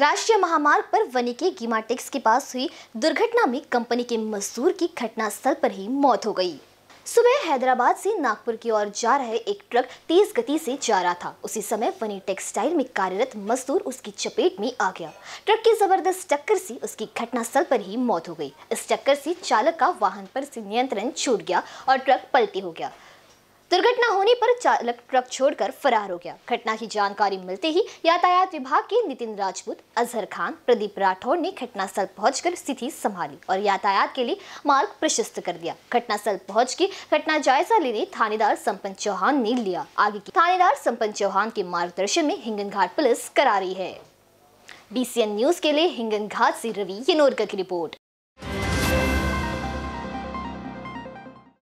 राष्ट्रीय महामार्ग पर वनी गीमा टेक्स के पास हुई दुर्घटना में कंपनी के मजदूर की घटना स्थल पर ही मौत हो गई सुबह हैदराबाद से नागपुर की ओर जा रहे एक ट्रक तेज गति से जा रहा था उसी समय वनी टेक्सटाइल में कार्यरत मजदूर उसकी चपेट में आ गया ट्रक की जबरदस्त टक्कर से उसकी घटनास्थल पर ही मौत हो गई इस टक्कर से चालक का वाहन पर से नियंत्रण छूट गया और ट्रक पलटी हो गया दुर्घटना होने पर चालक ट्रक छोड़कर फरार हो गया घटना की जानकारी मिलते ही यातायात विभाग के नितिन राजपूत अजहर खान प्रदीप राठौर ने घटनास्थल पहुंचकर स्थिति संभाली और यातायात के लिए मार्ग प्रशस्त कर दिया घटनास्थल पहुंच के घटना जायजा लेने थानेदार संपन चौहान ने लिया आगे की थानेदार संपन चौहान के मार्गदर्शन में हिंगन घाट पुलिस करा रही है बीसीएन न्यूज के लिए हिंगन घाट से रवि यनोरकर की रिपोर्ट